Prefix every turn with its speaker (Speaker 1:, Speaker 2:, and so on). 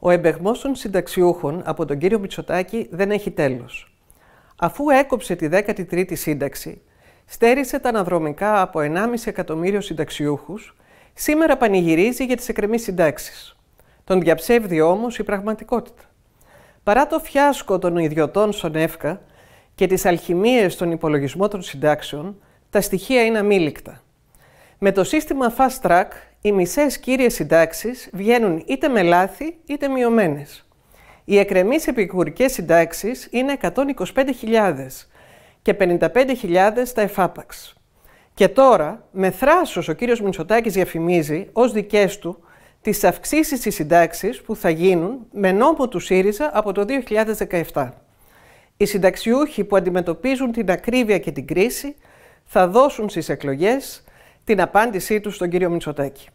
Speaker 1: Ο εμπεγμό των συνταξιούχων από τον κύριο Μητσοτάκη δεν έχει τέλος. Αφού έκοψε τη 13η σύνταξη, στέρισε τα αναδρομικά από 1,5 εκατομμύριο συνταξιούχους, σήμερα πανηγυρίζει για τις εκκρεμείς συντάξεις. Τον διαψεύδει όμως η πραγματικότητα. Παρά το φιάσκο των ιδιωτών στον ΕΦΚΑ και τις αλχημίες στον υπολογισμό των συντάξεων, τα στοιχεία είναι αμήλικτα. Με το σύστημα Fast Track, οι μισές κύριες συντάξεις βγαίνουν είτε με λάθη είτε μειωμένες. Οι εκρεμείς επικουρικές συντάξεις είναι 125.000 και 55.000 τα εφάπαξ. Και τώρα, με θράσος ο κύριος Μητσοτάκης διαφημίζει ως δικές του τις αυξήσεις στις συντάξεις που θα γίνουν με νόμο του ΣΥΡΙΖΑ από το 2017. Οι συνταξιούχοι που αντιμετωπίζουν την ακρίβεια και την κρίση θα δώσουν στις εκλογές την απάντησή του στον κύριο Μητσοτάκη.